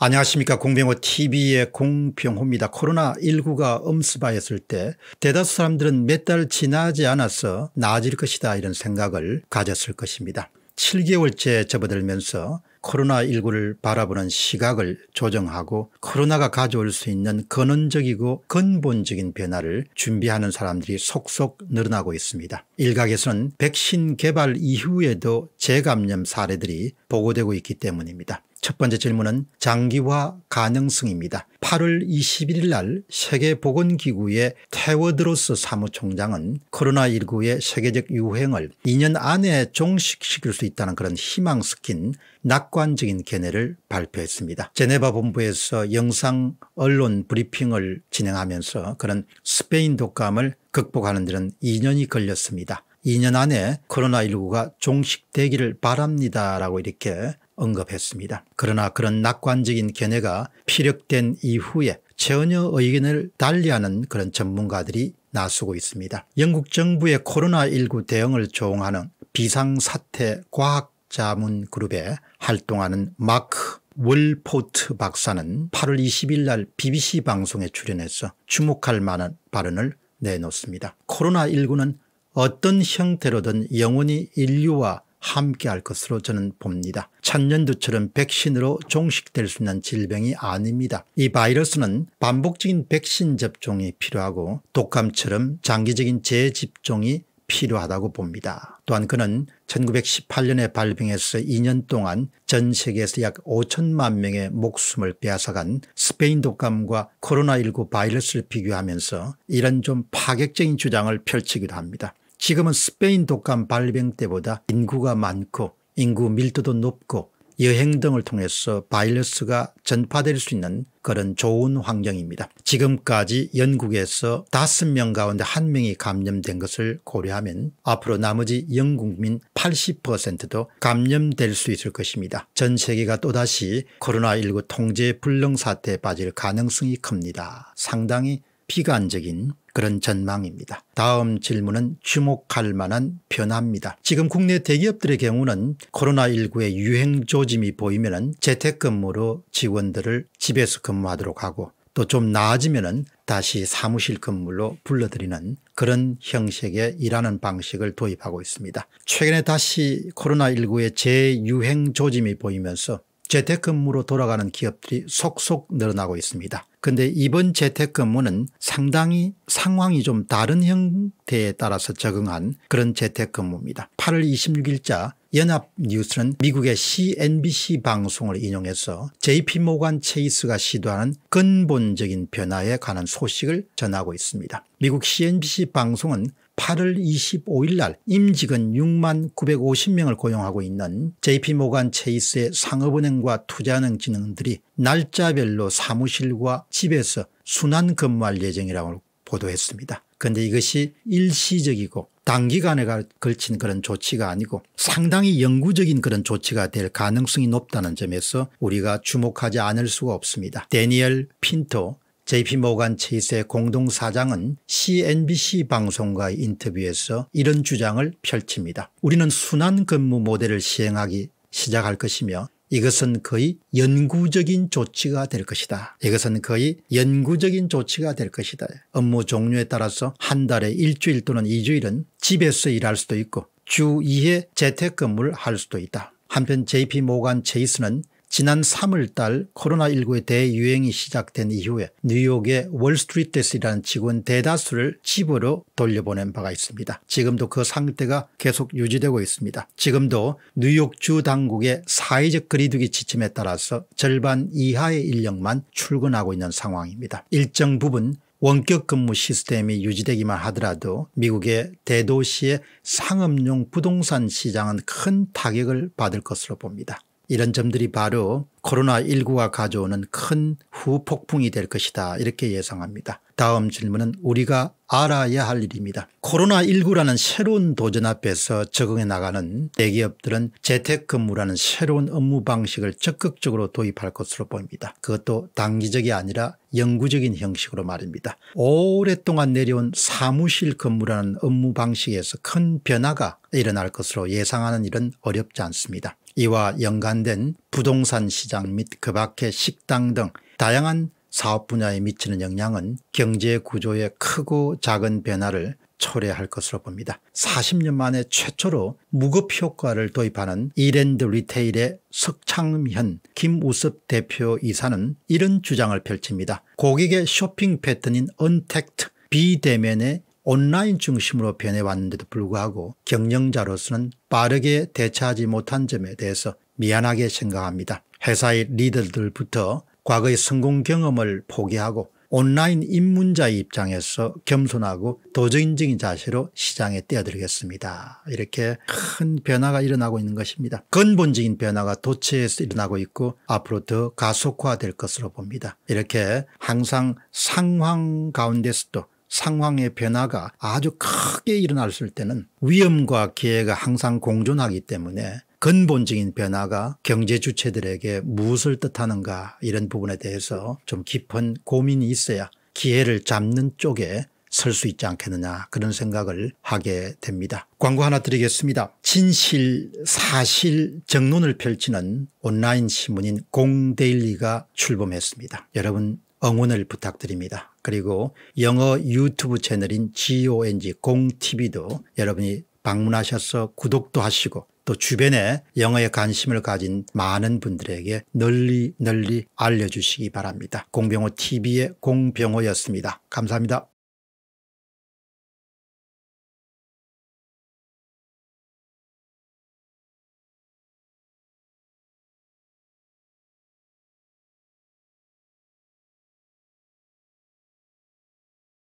안녕하십니까 공병호 tv의 공병호입니다. 코로나19가 엄수바였을 때 대다수 사람들은 몇 달 지나지 않아서 나아질 것이다 이런 생각을 가졌을 것입니다. 7개월째 접어들면서 코로나19를 바라보는 시각을 조정하고 코로나가 가져올 수 있는 근원적이고 근본적인 변화를 준비하는 사람들이 속속 늘어나고 있습니다. 일각에서는 백신 개발 이후에도 재감염 사례들이 보고되고 있기 때문입니다. 첫 번째 질문은 장기화 가능성입니다. 8월 21일 날 세계보건기구의 테워드로스 사무총장은 코로나19의 세계적 유행을 2년 안에 종식시킬 수 있다는 그런 희망 스킨 낙관적인 견해를 발표했습니다. 제네바 본부에서 영상 언론 브리핑을 진행하면서 그런 스페인 독감을 극복하는 데는 2년이 걸렸습니다. 2년 안에 코로나19가 종식되기를 바랍니다라고 이렇게 언급했습니다. 그러나 그런 낙관적인 견해가 피력된 이후에 전혀 의견을 달리하는 그런 전문가들이 나서고 있습니다. 영국 정부의 코로나19 대응을 조응하는 비상사태 과학자문 그룹에 활동하는 마크 월포트 박사는 8월 20일 날 BBC 방송에 출연해서 주목할 만한 발언을 내놓습니다. 코로나19는 어떤 형태로든 영원히 인류와 함께할 것으로 저는 봅니다. 천년두처럼 백신으로 종식될 수 있는 질병이 아닙니다. 이 바이러스는 반복적인 백신 접종이 필요하고 독감처럼 장기적인 재집종이 필요하다고 봅니다. 또한 그는 1918년에 발병해서 2년 동안 전 세계에서 약 5천만 명의 목숨을 빼앗아간 스페인 독감과 코로나19 바이러스를 비교하면서 이런 좀 파격적인 주장을 펼치기도 합니다. 지금은 스페인 독감 발병 때보다 인구가 많고 인구 밀도도 높고 여행 등을 통해서 바이러스가 전파될 수 있는 그런 좋은 환경입니다. 지금까지 영국에서 5명 가운데 1명이 감염된 것을 고려하면 앞으로 나머지 영국민 80%도 감염될 수 있을 것입니다. 전 세계가 또다시 코로나19 통제 불능 사태에 빠질 가능성이 큽니다. 상당히 비관적인 그런 전망입니다. 다음 질문은 주목할 만한 변화입니다. 지금 국내 대기업들의 경우는 코로나19의 유행 조짐이 보이면 재택근무로 직원들을 집에서 근무하도록 하고 또 좀 나아지면 다시 사무실 근무로 불러들이는 그런 형식의 일하는 방식을 도입하고 있습니다. 최근에 다시 코로나19의 재유행 조짐이 보이면서 재택근무로 돌아가는 기업들이 속속 늘어나고 있습니다. 근데 이번 재택근무는 상당히 상황이 좀 다른 형태에 따라서 적응한 그런 재택근무입니다. 8월 26일자 연합뉴스는 미국의 CNBC 방송을 인용해서 JP모간 체이스가 시도하는 근본적인 변화에 관한 소식을 전하고 있습니다. 미국 CNBC 방송은 8월 25일 날 임직은 6만 950명을 고용하고 있는 JP모간 체이스의 상업은행과 투자은행지능들이 날짜별로 사무실과 집에서 순환 근무할 예정이라고 보도했습니다. 그런데 이것이 일시적이고 단기간에 걸친 그런 조치가 아니고 상당히 영구적인 그런 조치가 될 가능성이 높다는 점에서 우리가 주목하지 않을 수가 없습니다. 데니엘 핀토 JP모간 체이스의 공동사장은 CNBC 방송과의 인터뷰에서 이런 주장을 펼칩니다. 우리는 순환 근무 모델을 시행하기 시작할 것이며 이것은 거의 연구적인 조치가 될 것이다. 이것은 거의 연구적인 조치가 될 것이다. 업무 종류에 따라서 한 달에 일주일 또는 이주일은 집에서 일할 수도 있고 주 2회 재택근무를 할 수도 있다. 한편 JP모간 체이스는 지난 3월달 코로나19의 대유행이 시작된 이후에 뉴욕의 월스트리트에서일는 직원 대다수를 집으로 돌려보낸 바가 있습니다. 지금도 그 상태가 계속 유지되고 있습니다. 지금도 뉴욕주 당국의 사회적 거리두기 지침에 따라서 절반 이하의 인력만 출근하고 있는 상황입니다. 일정 부분 원격 근무 시스템이 유지되기만 하더라도 미국의 대도시의 상업용 부동산 시장은 큰 타격을 받을 것으로 봅니다. 이런 점들이 바로 코로나19가 가져오는 큰 후폭풍이 될 것이다 이렇게 예상합니다. 다음 질문은 우리가 알아야 할 일입니다. 코로나19라는 새로운 도전 앞에서 적응해 나가는 대기업들은 재택근무라는 새로운 업무 방식을 적극적으로 도입할 것으로 보입니다. 그것도 단기적이 아니라 영구적인 형식으로 말입니다. 오랫동안 내려온 사무실 근무라는 업무 방식에서 큰 변화가 일어날 것으로 예상하는 일은 어렵지 않습니다. 이와 연관된 부동산 시장 및 그 밖의 식당 등 다양한 사업 분야에 미치는 영향은 경제 구조의 크고 작은 변화를 초래할 것으로 봅니다. 40년 만에 최초로 무급 효과를 도입하는 이랜드 리테일의 석창현 김우섭 대표 이사는 이런 주장을 펼칩니다. 고객의 쇼핑 패턴인 언택트 비대면의 온라인 중심으로 변해왔는데도 불구하고 경영자로서는 빠르게 대처하지 못한 점에 대해서 미안하게 생각합니다. 회사의 리더들부터 과거의 성공 경험을 포기하고 온라인 입문자의 입장에서 겸손하고 도전적인 자세로 시장에 뛰어들겠습니다. 이렇게 큰 변화가 일어나고 있는 것입니다. 근본적인 변화가 도체에서 일어나고 있고 앞으로 더 가속화될 것으로 봅니다. 이렇게 항상 상황 가운데서도 상황의 변화가 아주 크게 일어났을 때는 위험과 기회가 항상 공존하기 때문에 근본적인 변화가 경제 주체들에게 무엇을 뜻하는가 이런 부분에 대해서 좀 깊은 고민이 있어야 기회를 잡는 쪽에 설 수 있지 않겠느냐 그런 생각을 하게 됩니다. 광고 하나 드리겠습니다. 진실 사실 정론을 펼치는 온라인 신문인 공데일리가 출범했습니다. 여러분 응원을 부탁드립니다. 그리고 영어 유튜브 채널인 GONG 공TV도 여러분이 방문하셔서 구독도 하시고 또 주변에 영어에 관심을 가진 많은 분들에게 널리 널리 알려주시기 바랍니다. 공병호 TV의 공병호였습니다. 감사합니다.